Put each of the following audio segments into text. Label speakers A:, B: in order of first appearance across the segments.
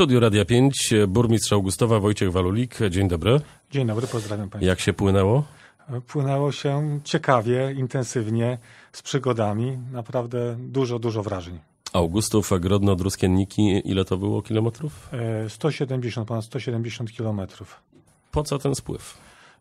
A: studiu Radia 5 burmistrz Augustowa Wojciech Walulik. Dzień dobry. Dzień dobry, pozdrawiam Państwa. Jak się płynęło?
B: Płynęło się ciekawie, intensywnie, z przygodami. Naprawdę dużo, dużo wrażeń.
A: Augustów, Grodno, Druskienniki, ile to było kilometrów?
B: 170, e, ponad 170 kilometrów. Po co ten spływ?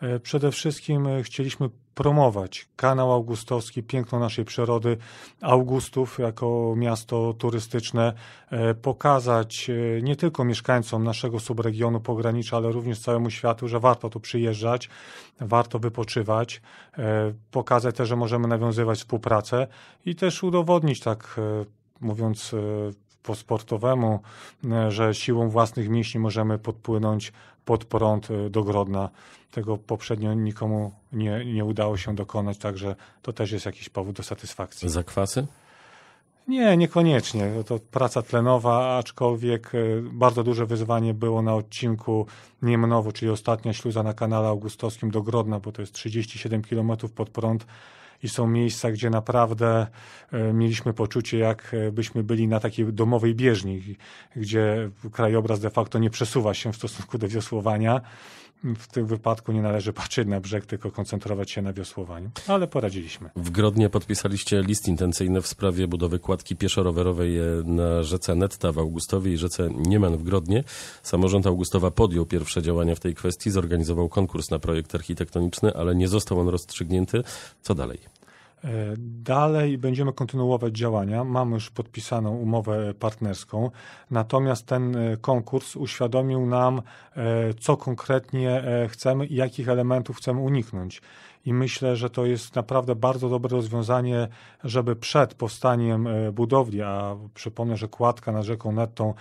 B: E, przede wszystkim e, chcieliśmy promować kanał augustowski, piękno naszej przyrody, Augustów jako miasto turystyczne, e, pokazać nie tylko mieszkańcom naszego subregionu pogranicza, ale również całemu światu, że warto tu przyjeżdżać, warto wypoczywać, pokazać też, że możemy nawiązywać współpracę i też udowodnić tak mówiąc po sportowemu, że siłą własnych mięśni możemy podpłynąć pod prąd y, dogrodna. Tego poprzednio nikomu nie, nie udało się dokonać, także to też jest jakiś powód do satysfakcji. Zakwasy? Nie, niekoniecznie. To praca tlenowa, aczkolwiek y, bardzo duże wyzwanie było na odcinku Niemnowu, czyli ostatnia śluza na kanale augustowskim do Grodna, bo to jest 37 km pod prąd i są miejsca, gdzie naprawdę e, mieliśmy poczucie, jakbyśmy e, byli na takiej domowej bieżni, gdzie krajobraz de facto nie przesuwa się w stosunku do wiosłowania. W tym wypadku nie należy patrzeć na brzeg, tylko koncentrować się na wiosłowaniu, ale poradziliśmy.
A: W Grodnie podpisaliście list intencyjny w sprawie budowy kładki pieszo-rowerowej e, na rzece Netta w Augustowie i rzece Nieman w Grodnie. Samorząd Augustowa podjął pierwsze działania w tej kwestii, zorganizował konkurs na projekt architektoniczny, ale nie został on rozstrzygnięty. Co dalej?
B: E, dalej będziemy kontynuować działania. Mamy już podpisaną umowę partnerską, natomiast ten e, konkurs uświadomił nam, e, co konkretnie chcemy i jakich elementów chcemy uniknąć. I myślę, że to jest naprawdę bardzo dobre rozwiązanie, żeby przed powstaniem budowli, a przypomnę, że kładka nad rzeką Nettą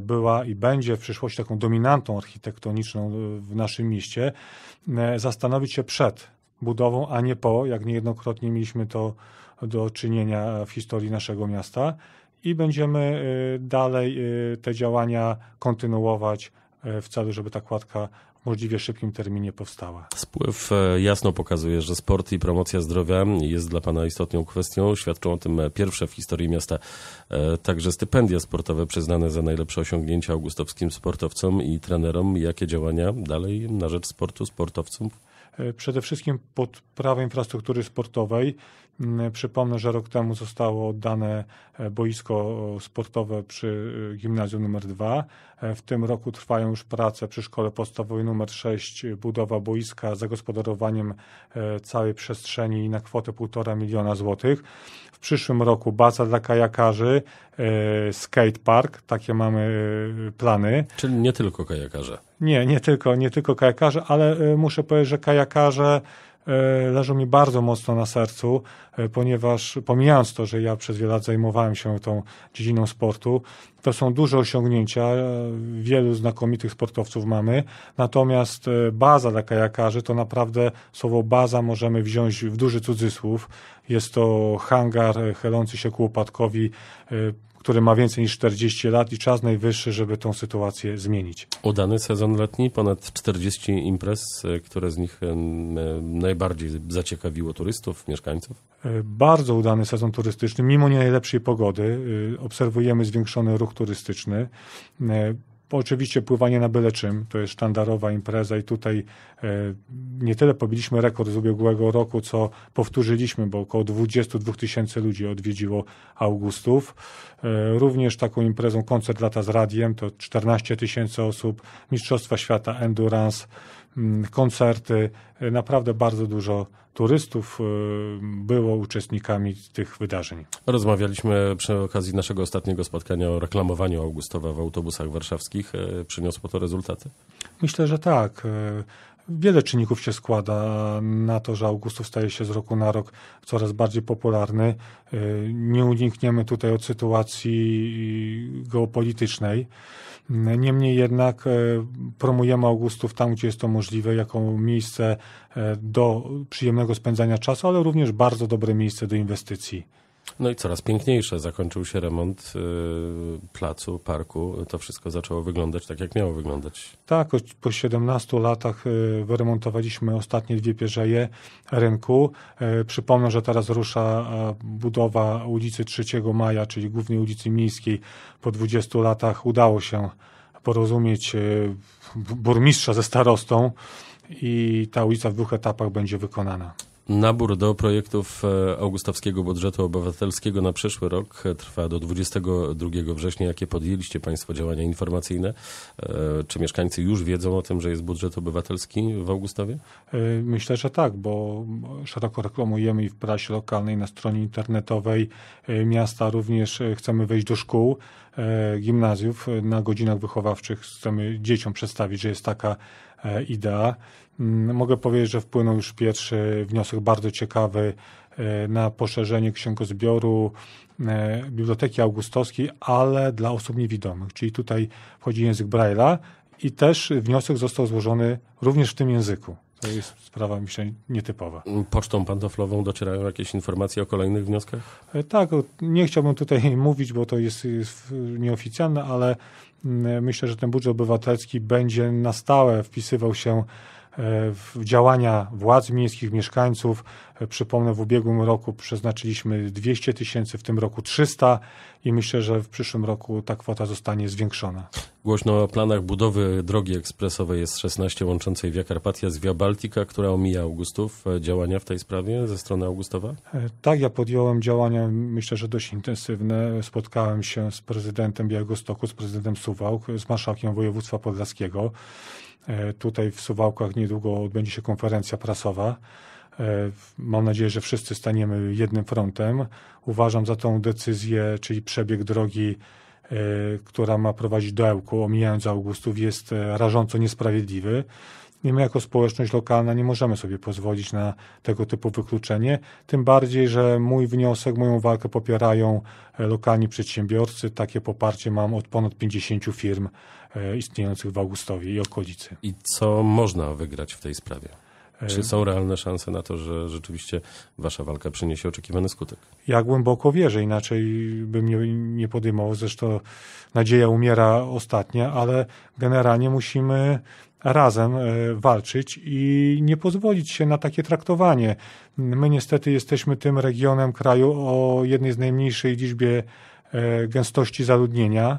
B: była i będzie w przyszłości taką dominantą architektoniczną w naszym mieście, zastanowić się przed budową, a nie po, jak niejednokrotnie mieliśmy to do czynienia w historii naszego miasta. I będziemy y, dalej y, te działania kontynuować y, w celu, żeby ta kładka w możliwie szybkim terminie powstała.
A: Spływ e, jasno pokazuje, że sport i promocja zdrowia jest dla Pana istotną kwestią. Świadczą o tym e, pierwsze w historii miasta e, także stypendia sportowe przyznane za najlepsze osiągnięcia augustowskim sportowcom i trenerom. Jakie działania dalej na rzecz sportu sportowców
B: przede wszystkim pod prawo infrastruktury sportowej. Mm, przypomnę, że rok temu zostało oddane e, boisko sportowe przy e, gimnazjum nr 2. E, w tym roku trwają już prace przy szkole podstawowej nr 6, budowa boiska z zagospodarowaniem całej przestrzeni na kwotę 1,5 miliona złotych. W przyszłym roku baza dla kajakarzy, skatepark, takie mamy plany. Czyli nie tylko kajakarze. Nie, nie tylko, nie tylko kajakarze, ale muszę powiedzieć, że kajakarze E, leżą mi bardzo mocno na sercu, e, ponieważ pomijając to, że ja przez wiele lat zajmowałem się tą dziedziną sportu, to są duże osiągnięcia, e, wielu znakomitych sportowców mamy, natomiast baza dla kajakarzy to naprawdę słowo baza możemy wziąć w duży cudzysłów. Jest to hangar chylący się ku upadkowi który ma więcej niż 40 lat i czas najwyższy, żeby tą sytuację zmienić.
A: Udany sezon letni, ponad 40 imprez, e, które z nich e, e, najbardziej zaciekawiło turystów, mieszkańców?
B: Bardzo udany sezon turystyczny, mimo nie najlepszej pogody. Obserwujemy zwiększony ruch turystyczny. Oczywiście pływanie na byle czym, to jest sztandarowa impreza i tutaj e, nie tyle pobiliśmy rekord z ubiegłego roku, co powtórzyliśmy, bo około 22 tysięcy ludzi odwiedziło Augustów. E, również taką imprezą koncert lata z radiem, to 14 tysięcy osób, Mistrzostwa Świata Endurance, Mm, koncerty. Naprawdę bardzo dużo turystów y, było uczestnikami tych wydarzeń.
A: Rozmawialiśmy przy okazji naszego ostatniego spotkania o reklamowaniu Augustowa w autobusach warszawskich. E, przyniosło to rezultaty?
B: Myślę, że tak. E, wiele czynników się składa na to, że Augustów staje się z roku na rok coraz bardziej popularny. E, nie unikniemy tutaj od sytuacji geopolitycznej. Niemniej jednak e, promujemy Augustów tam, gdzie jest to możliwe, jako miejsce e, do przyjemnego spędzania czasu, ale również bardzo dobre miejsce do inwestycji.
A: No i coraz piękniejsze. Zakończył się remont y, placu, parku. To wszystko zaczęło wyglądać tak, jak miało wyglądać.
B: Tak, po 17 latach y, wyremontowaliśmy ostatnie dwie pierzeje rynku. Y, przypomnę, że teraz rusza budowa ulicy 3 Maja, czyli głównej ulicy Miejskiej. Po 20 latach udało się porozumieć burmistrza ze starostą i ta ulica w dwóch etapach będzie wykonana.
A: Nabór do projektów e, augustowskiego budżetu obywatelskiego na przyszły rok e, trwa do 22 września. Jakie podjęliście Państwo działania informacyjne? E, czy mieszkańcy już wiedzą o tym, że jest budżet obywatelski w Augustowie?
B: Myślę, że tak, bo szeroko reklamujemy i w prasie lokalnej, na stronie internetowej miasta również chcemy wejść do szkół. E, gimnazjów na godzinach wychowawczych chcemy dzieciom przedstawić, że jest taka e, idea. Mm, mogę powiedzieć, że wpłynął już pierwszy wniosek bardzo ciekawy e, na poszerzenie księgozbioru Biblioteki Augustowskiej, ale dla osób niewidomych, czyli tutaj chodzi język Braille'a i też wniosek został złożony również w tym języku. To jest sprawa myślę nietypowa.
A: Pocztą pantoflową docierają jakieś informacje o kolejnych wnioskach?
B: E, tak, nie chciałbym tutaj mówić, bo to jest, jest nieoficjalne, ale mm, myślę, że ten budżet obywatelski będzie na stałe wpisywał się działania władz miejskich, mieszkańców. Przypomnę, w ubiegłym roku przeznaczyliśmy 200 tysięcy, w tym roku 300 i myślę, że w przyszłym roku ta kwota zostanie zwiększona.
A: Głośno o planach budowy drogi ekspresowej S16 łączącej Via Carpatia z Via Baltica, która omija Augustów. Działania w tej sprawie ze strony Augustowa?
B: E, tak, ja podjąłem działania, myślę, że dość intensywne. Spotkałem się z prezydentem Białegostoku, z prezydentem Suwałk, z marszałkiem województwa podlaskiego. E, tutaj w Suwałkach niedługo odbędzie się konferencja prasowa. E, mam nadzieję, że wszyscy staniemy jednym frontem. Uważam za tą decyzję, czyli przebieg drogi, e, która ma prowadzić do Ełku, omijając Augustów, jest rażąco niesprawiedliwy. I my jako społeczność lokalna nie możemy sobie pozwolić na tego typu wykluczenie. Tym bardziej, że mój wniosek, moją walkę popierają lokalni przedsiębiorcy. Takie poparcie mam od ponad 50 firm E, istniejących w Augustowie
A: i okolicy. I co można wygrać w tej sprawie? E, Czy są realne szanse na to, że rzeczywiście wasza walka przyniesie oczekiwany skutek?
B: Ja głęboko wierzę, inaczej bym nie, nie podejmował. Zresztą nadzieja umiera ostatnia, ale generalnie musimy razem e, walczyć i nie pozwolić się na takie traktowanie. My niestety jesteśmy tym regionem kraju o jednej z najmniejszej liczbie gęstości zaludnienia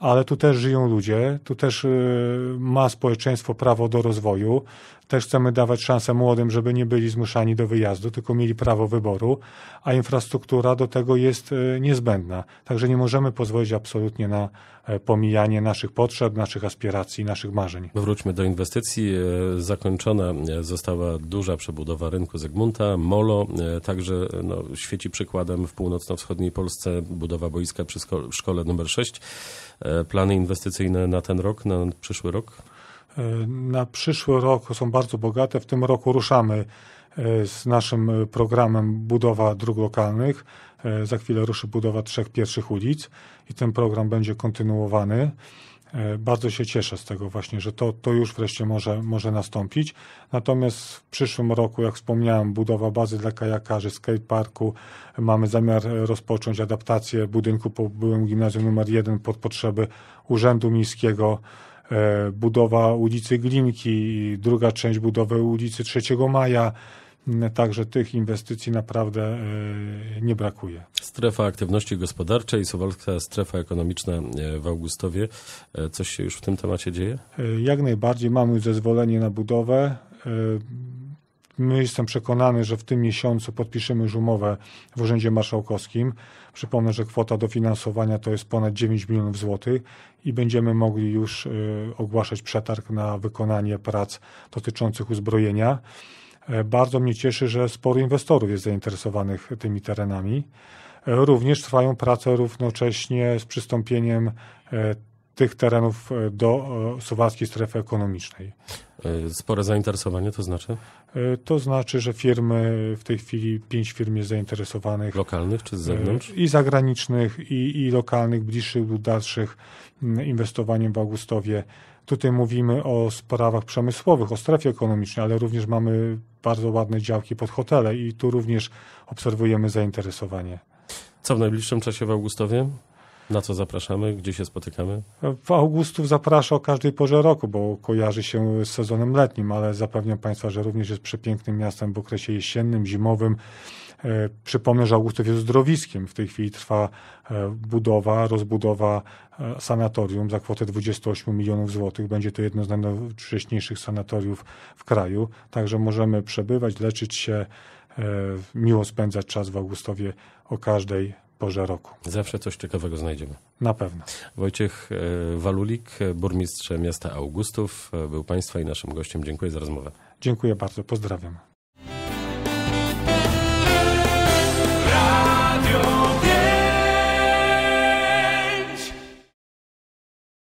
B: ale tu też żyją ludzie, tu też y, ma społeczeństwo prawo do rozwoju, też chcemy dawać szansę młodym, żeby nie byli zmuszani do wyjazdu, tylko mieli prawo wyboru, a infrastruktura do tego jest e, niezbędna. Także nie możemy pozwolić absolutnie na e, pomijanie naszych potrzeb, naszych aspiracji, naszych marzeń.
A: No wróćmy do inwestycji. E, zakończona została duża przebudowa rynku Zygmunta, Molo, także no, świeci przykładem w północno-wschodniej Polsce budowa boiska przy szkole numer 6. Plany inwestycyjne na ten rok, na przyszły rok?
B: Na przyszły rok są bardzo bogate. W tym roku ruszamy e, z naszym programem budowa dróg lokalnych. E, za chwilę ruszy budowa trzech pierwszych ulic i ten program będzie kontynuowany. E, bardzo się cieszę z tego właśnie, że to, to już wreszcie może, może nastąpić. Natomiast w przyszłym roku, jak wspomniałem, budowa bazy dla kajakarzy, skateparku. Mamy zamiar rozpocząć adaptację budynku po byłym gimnazjum nr 1 pod potrzeby Urzędu Miejskiego E, budowa ulicy Glinki, druga część budowy ulicy 3 Maja. Mm, także tych inwestycji naprawdę e, nie brakuje.
A: Strefa aktywności gospodarczej, Suwalska strefa ekonomiczna e, w Augustowie. Coś się już w tym temacie dzieje?
B: Jak najbardziej mamy zezwolenie na budowę. My jestem przekonany, że w tym miesiącu podpiszemy już umowę w Urzędzie Marszałkowskim. Przypomnę, że kwota dofinansowania to jest ponad 9 milionów złotych i będziemy mogli już y, ogłaszać przetarg na wykonanie prac dotyczących uzbrojenia. E, bardzo mnie cieszy, że sporo inwestorów jest zainteresowanych tymi terenami. E, również trwają prace równocześnie z przystąpieniem e, tych terenów e, do e, słowackiej strefy
A: ekonomicznej. E, spore zainteresowanie to znaczy?
B: To znaczy, że firmy, w tej chwili pięć firm jest zainteresowanych. Lokalnych czy z zewnątrz? I zagranicznych, i, i lokalnych, bliższych lub dalszych inwestowaniem w Augustowie. Tutaj mówimy o sprawach przemysłowych, o strefie ekonomicznej, ale również mamy bardzo ładne działki pod hotele i tu również obserwujemy zainteresowanie.
A: Co w najbliższym czasie w Augustowie? Na co zapraszamy? Gdzie się spotykamy?
B: No, w Augustów zapraszam o każdej porze roku, bo kojarzy się z sezonem letnim, ale zapewniam Państwa, że również jest przepięknym miastem w okresie jesiennym, zimowym. E, przypomnę, że Augustów jest zdrowiskiem. W tej chwili trwa e, budowa, rozbudowa e, sanatorium za kwotę 28 milionów złotych. Będzie to jedno z najnowocześniejszych sanatoriów w kraju. Także możemy przebywać, leczyć się, miło spędzać czas w Augustowie o każdej porze roku. Zawsze coś
A: ciekawego znajdziemy. Na pewno. Wojciech e, Walulik, e, burmistrz miasta Augustów, e, był Państwa i naszym gościem. Dziękuję za rozmowę. Dziękuję bardzo, pozdrawiam.